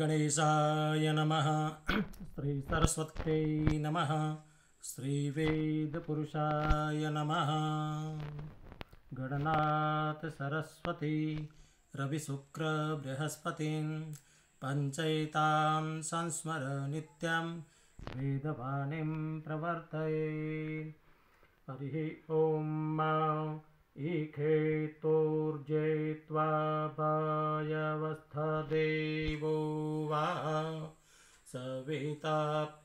गणेशाय नमः श्रीसरस्वत्यै नमः पुरुषाय नमः गणनाथ सरस्वती रविशुक्रबृहस्पतिं पञ्चैतां संस्मर नित्यं वेदवाणीं प्रवर्तये हरिः ॐ इहेतोर्जयित्वा भयवस्थ देवो वा सविता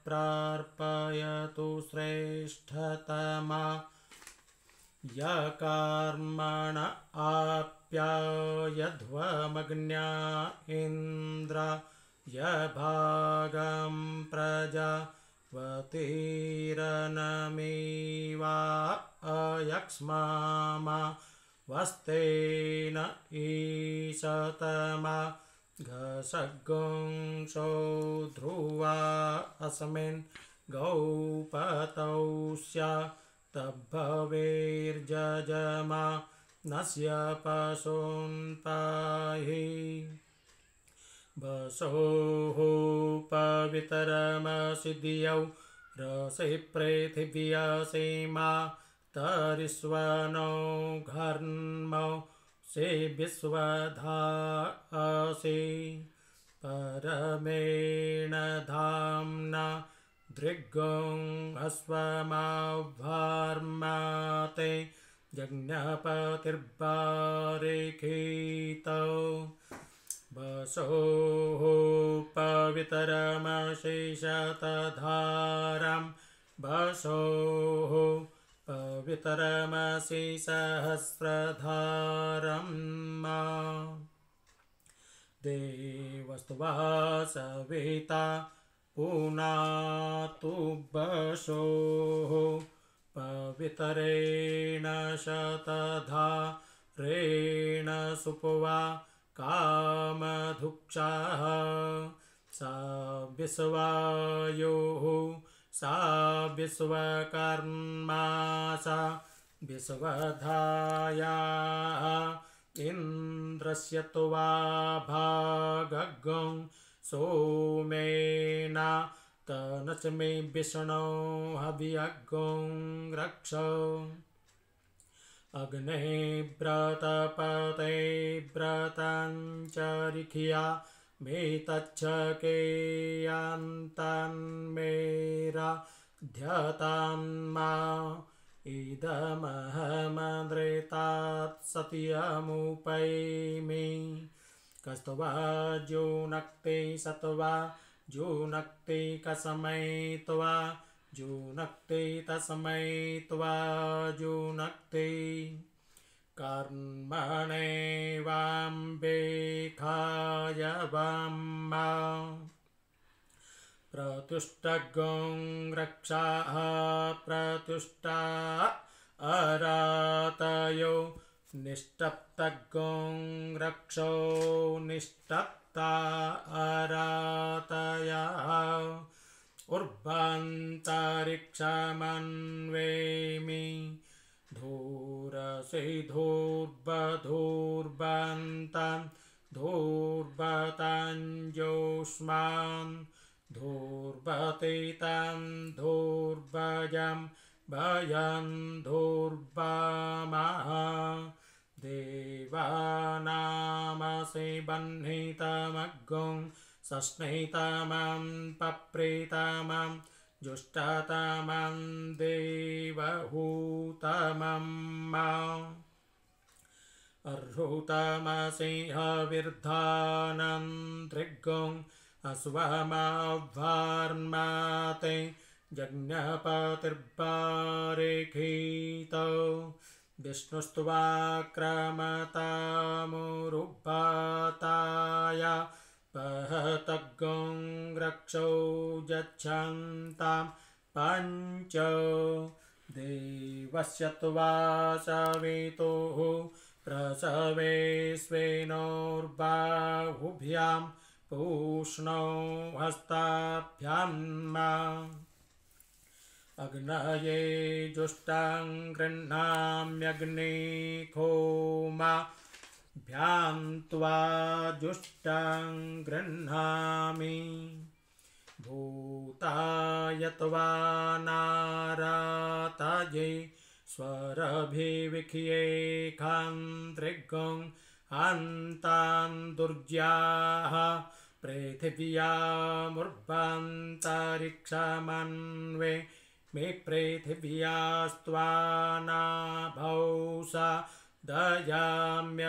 प्रार्पयतु श्रेष्ठतमा य कर्मण आप्यायध्वमग्न्या इन्द्र यभागं प्रजा वतिरनमिवा अयक्ष्ममा वस्तेन ईशतम घसगुंसो ध्रुवा अस्मिन् गौपतौ स्या नस्य वसोः पवितरमसि दियौ रसि प्रथिव्यासी मा से घर्मौ सिविश्वसि परमेण धाम्ना दृग्गं हस्वमाभार्माते ते वसोः पवितरमशी वसोः बसोः पवितरमसि सहस्रधारं देवस्तुवा सविता पुना तु बसोः पवितरेण शतधा रेण सुपवा कामधुक्षाः सा विश्वायोः सा विश्वकर्मा सा विश्वधायाः वा भागं रक्षौ। मे रक्ष अग्ने व्रतपते अग्नैर्व्रतपते व्रतञ्चरिखिया मेतच्छकेयान्तन्मेराध्यतां मा इदमहमन्द्रेतात् सत्यमुपैमि कस्त्वा ज्योनक्ते सत्वा ज्योनक्ते कसमै त्वा जूनक्ते तस्मै त्वा जूनक्ते कर्मणे वाम्बेखाय बम्मा प्रतुष्टगं रक्षाः प्रतुष्टा अरातयो निष्टप्तगं रक्षो निष्टप्ता अरातयः पूर्वन्तरिक्षमन्वेमि धूरसि धूर्बधूर्बन्तं धूर्बतञ्जोष्मान् धूर्भते तन्धूर्बजं भयं धूर्बमः देवः नामसि वह्नितमग् तस्नितमं प्रप्रीतमं जुष्टतमं देवहूतमम् अर्हृतमसिंहविर्धानृग्ं असुवमाह्वा ते जज्ञः पतिर्ब ऋीतौ पहतग्गं रक्षौ यच्छन्तां पञ्च देवस्य त्वा सवितुः प्रसवे स्वेनोर्बाहुभ्यां पूष्णौ हस्ताभ्यां अग्नये जुष्टां गृह्णाम्यग्निखोमा त्वा जुष्टं गृह्णामि भूतायत्वा नारातये स्वरभिविखयेखं हन्तां दुर्ज्याः पृथिव्या मे प्रथिव्या स दयाम्य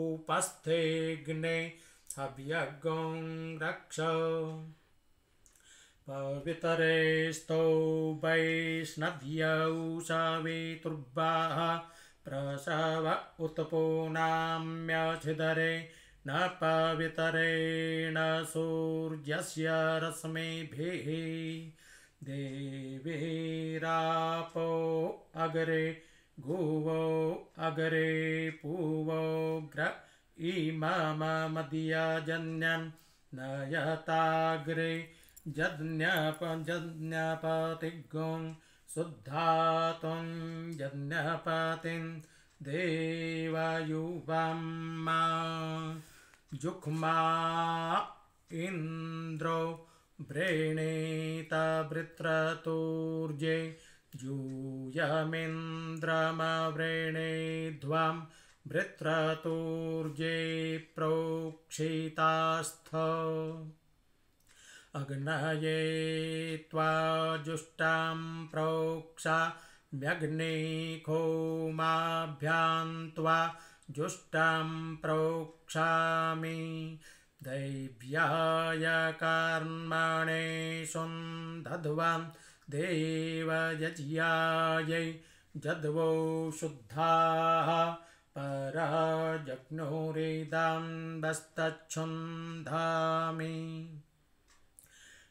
उपस्थेग्ने सव्यगं रक्ष पवितरे वैष्णव्यौ वैष्ण्यौषवितुर्वाः प्रसव उत्पो न पवितरेण सूर्यस्य रश्मिभिः देवीरापो अग्रे भुवो अग्रे पूवो ग्र इममदीयजन्यं नयताग्रे जज्ञपजन्यपति शुद्धातुं जन्यपतिं देवयुवा जुह्मा इन्द्रो भ्रेणीतभृत्रतूर्जे यूयमिन्द्रमव्रेणेध्वां भृत्रतूर्ये प्रोक्षितास्थ अग्नये त्वा त्वाजुष्टां प्रोक्षा व्यग्निखोमाभ्यां त्वा जुष्टां प्रोक्षामि दैव्याय कर्मणे सुन्दध्वाम् देवयज्ञायै जद्वो शुद्धाः पराजग्नोरेदाम्बस्तच्छुन्धामि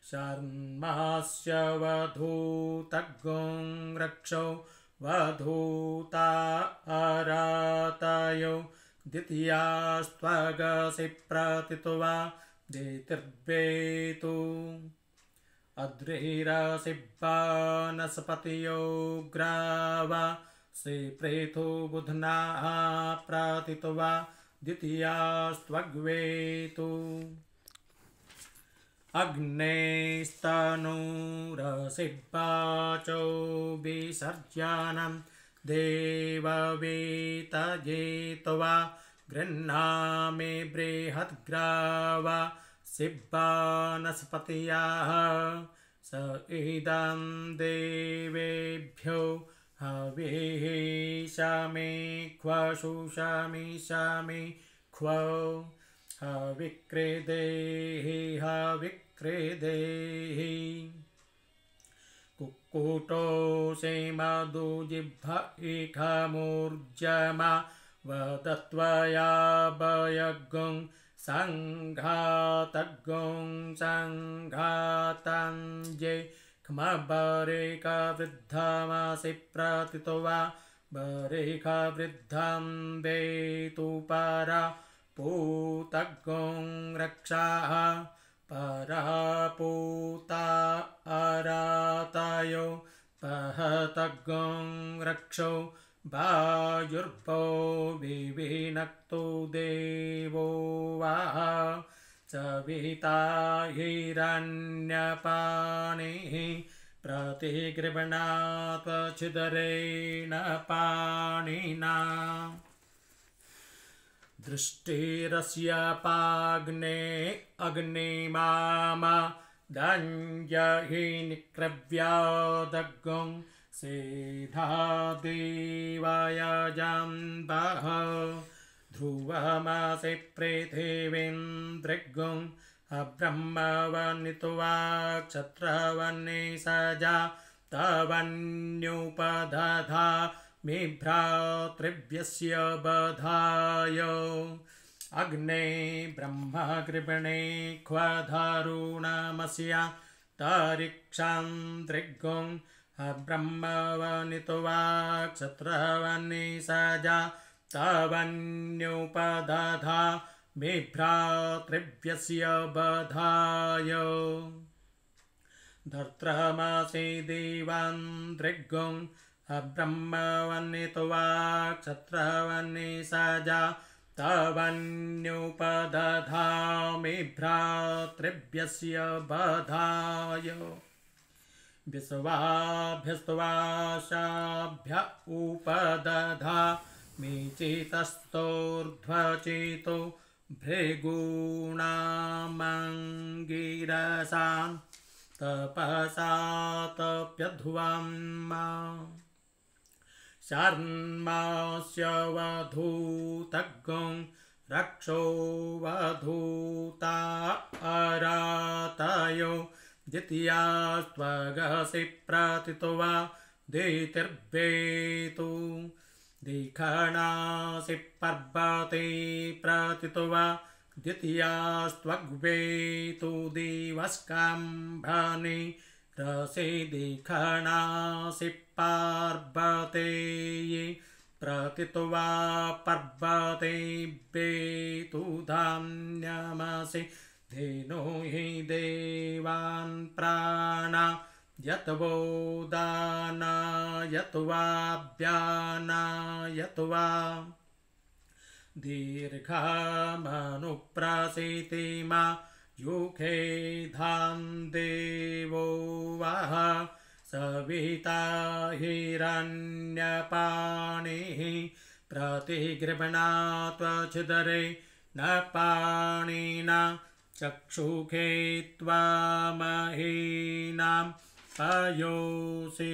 शर्मास्य वधूतग्गुं रक्षौ वधूता अरातयौ द्वितीयास्त्वगसि प्रतितो वा अद्रिरसिब्वा नस्पतियोग्रा वा सेप्रेथो बुध्ना प्रातितो वा द्वितीयास्त्वग्वेतु अग्नेस्तनूरसिब्वा चो विसर्ज्यानं देववेतजेतो वा गृह्णामि बृहद्ग्रा सिब्बानस्पतयः स इदं देवेभ्यो हवेः शमे क्वशु शमि शमि क्व हविक्रेदेहि हविक्रेदेहि कुक्कुटो से मधुजिह्भ इखमूर्जमा वदत्वया भयगुं सङ्घातगुं सङ्घातं ये क्मबरेखा प्रतितो वा बरेकवृद्धं वृद्धं वेतु परा पूतगुं रक्षाः परा पूता आरातयौ सहतग्गों रक्षौ वायुर्भो विभिनक्तो देवो वा सविता हिरण्यपाणिः प्रतिगृह्णात् छिदरेण पाणिना दृष्टिरस्यपाग्ने अग्निमामा दञ्जहि निक्रव्यादग्गम् सेधा दे॒वयजम् वः ध्रुवमसे प्रेद॒वीन्दृग्गुं अब्रह्मवन्त्वा क्षत्रवने सजा तवन्युप दधा मिभ्रातृव्यस्य बधाय अग्ने ब्रह्म कृपणे क्व धरुणमस्य तरिक्षन्दृगुम् अब्रह्मवनित्वा क्षत्र॑वनिषजा तवन्युपदधा बिभ्रातृव्यस्य बधाय धर्त्रहमासि दे॒वान् दृग्ं हब्रह्मवनित्वा क्षत्र॒वनिषजा तवन्युपदधा मिभ्रातृव्यस्य बधाय श्वाभ्यस्वासाभ्य उपदधा मेचितस्तोर्ध्वचितो भृगुणामङ्गिरसान्तपसातप्यध्व शर्मास्य वधूत रक्षो वधूता अरातयौ द्वितीया स्त्वग्सि वा दीतिर्वेतु दीखणासि पर्वते प्रतित्वा वा द्वितीयास्त्वग्वेतु तु दिवस्कम्भनि रसि दीखणासि पार्वते वा पर्वते धां धान्यमसि धेनो हि देवान्प्राणा यद्वो दानायत्वा व्यानयत्वा दीर्घमनुप्रसीतिमा युखे धां देवो वाह सविता हिरण्यपाणिः प्रतिगृह्णात्वचिदरे न पाणिना चक्षुखे महीना पयोसि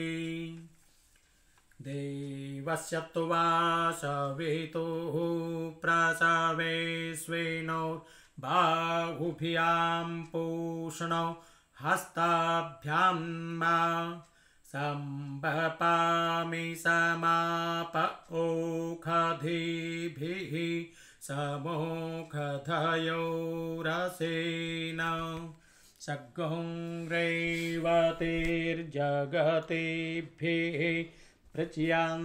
देवस्य तु वा सवितुः प्रसवे बाहुभ्यां पूष्णौ हस्ताभ्यां मा सम्भपामि समाप ओखधिभिः स मोखधयो रसेना सगुं रैवतिर्जगतिभिः पृच्यन्तागुषां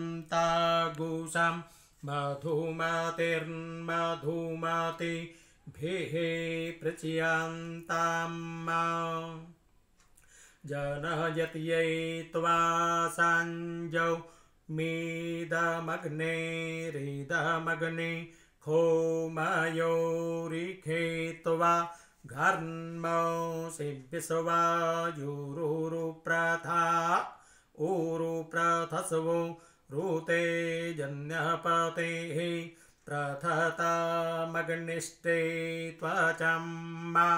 मधुमतिर्मधुमतिभिः प्रचयन्ताम् जनयति यैत्वा सञ्जौ मेदमग्नेदमग्नि होमयोरिखेत्वा घर्मसि विश्वायुरुप्रथा ऊरुप्रथस्वो ऋते जन्यपतेः प्रथतामग्निष्टे त्वचं मा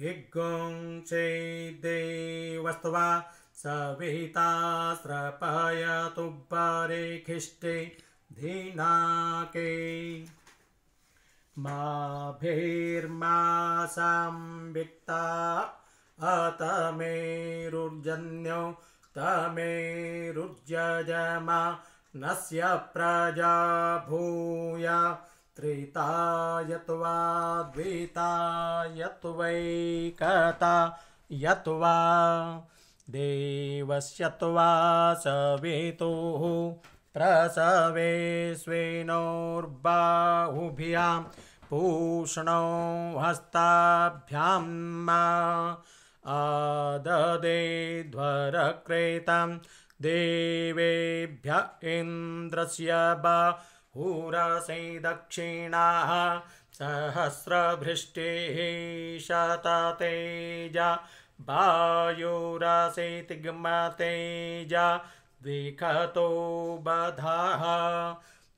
हिग्गुंसे देवस्त्वा सवितास्रपयतु बरेखिष्टे धीनाके माभिर्मासां वित्ता अतमेरुर्जन्यो तमेरुर्जजमा नस्य प्रजा भूय त्रितायत्वा यत्वा देवस्य त्वा सवितुः प्रसवे स्वेनोर्बाहुभ्यां पूष्णो हस्ताभ्यां मा आददे ध्वरक्रेतां देवेभ्य इन्द्रस्य बाहुरसै दक्षिणाः सहस्रभृष्टिः शततेजा वायुरसै तिग्मतेजा धः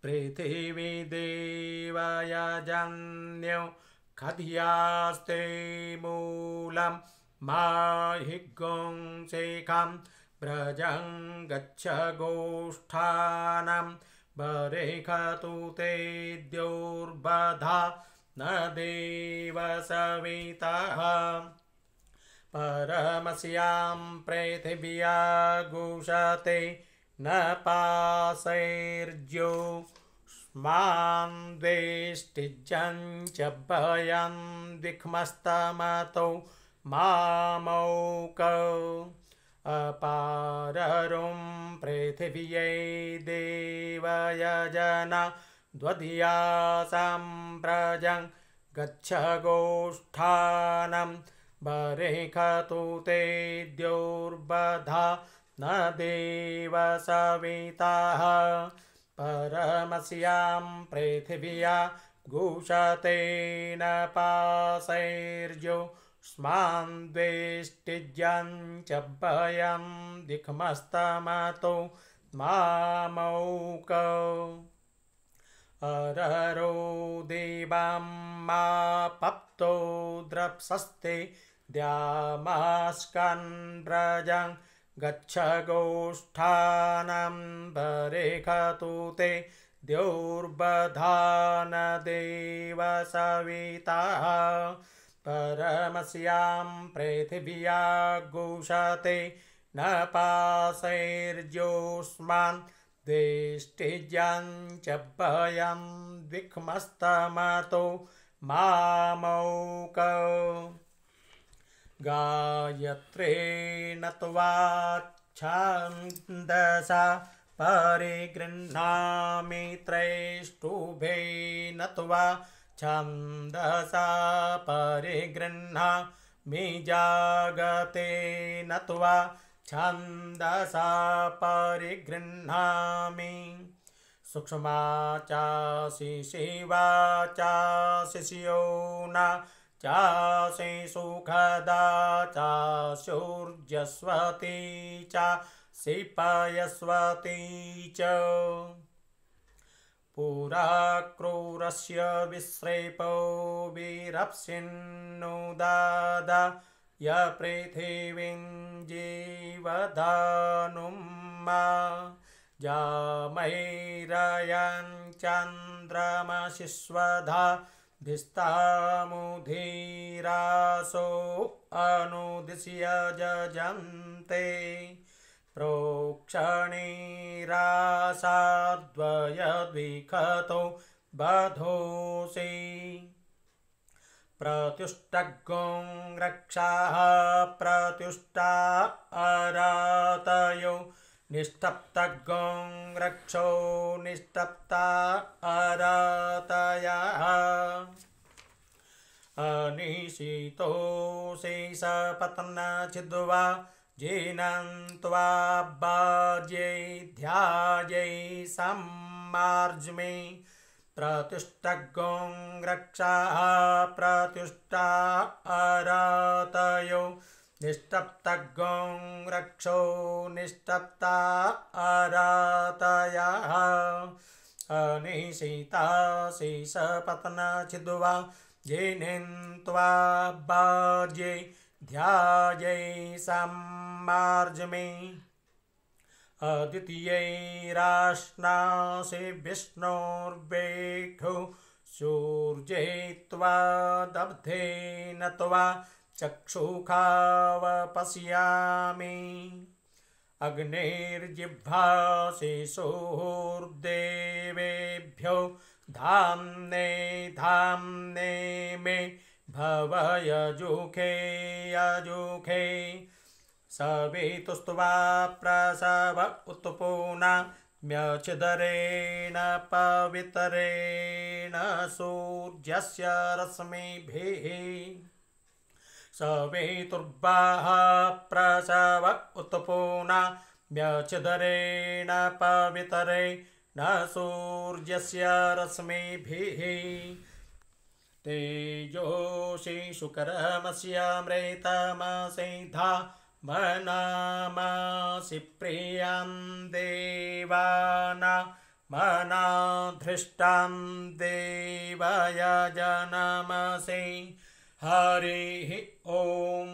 पृथिवी देव यजन्यो कद्यास्ते मूलं मा हि गुं व्रजं गच्छ गोष्ठानं वरिखतु ते द्योर्बधा न देवसवितः परमस्यां पृथिव्या गुशते न पाशैर्ज्योष्मान् द्वेष्टिजञ्च भयं दिक्मस्तमतौ मामौकौ अपाररुं पृथिव्यै देवयजना द्वधियासां प्रजं गच्छ गोष्ठानम् तु ते द्योर्बधा न सविताः परमस्यां पृथिव्या घुषते न स्मान् द्वेष्टिज्यं च भयं दिक्मस्तमतो मामौक अररो देवां मा पप्तो द्रप्सस्ते द्यामस्कन्द्रजं गच्छ गोष्ठानं परिखतु ते द्यौर्बधानसवितः परमस्यां पृथिव्या घुषते न पासैर्ज्योष्मान् दिष्टिजं च भयं गायत्रेण त्वाच्छान्दसा परिगृह्णामि त्रैष्टुभे नत्वा छन्दसा परिगृह्णा मे जागते नत्वा छन्दसा परिगृह्णामि सूक्ष्मा चासि शिवा शियो न चासि सुखदा च सूर्यस्वती च सिपयस्वती च पुरा क्रूरस्य विश्रेपो विरप्सिन्नु दद यपृथि॒वीं जी॒वधनुम्मा धिष्ठामुरासो अनुदिश्य जजन्ते प्रोक्षणीरासाद्वयद्विखतो बधोऽसि प्रत्युष्टगुं रक्षाः प्रत्युष्टा अरातयो निष्ट॒प्त रक्षो निष्टप्ता अरतयः अनिशितो शैषपतन छिद्वा जिनन्त्वा वाजै ध्यायै समार्ज्मि प्रतिष्ठों रक्षः प्रतिष्टा निष्टप्तगं रक्षो निष्टप्ता अरातयः अनिशिता शेषपतनचिद्वा जिनिन्त्वा बार्ये ध्यायै सम्मार्जमे अद्वितीयैराश्नासि विष्णोर्वेक्षु सूर्ये त्वा दब्धे न त्वा चक्षुखावपश्यामि अग्नेर्जिह्वाशिशोर्देवेभ्यो धाम्ने धाम्ने मे भवयजुखे यजुखे सवितुस्त्वा प्रसव म्यचिदरेण पवितरेण सूर्यस्य रश्मिभिः सवेतुर्वाः प्रसव उत्पूना व्यचिदरेण पवितरे न सूर्यस्य रश्मिभिः तेजोषि शुकरमस्य मृतमसिधा मनामासि प्रियां देवाना मना देवय जनमसि हरिः ॐ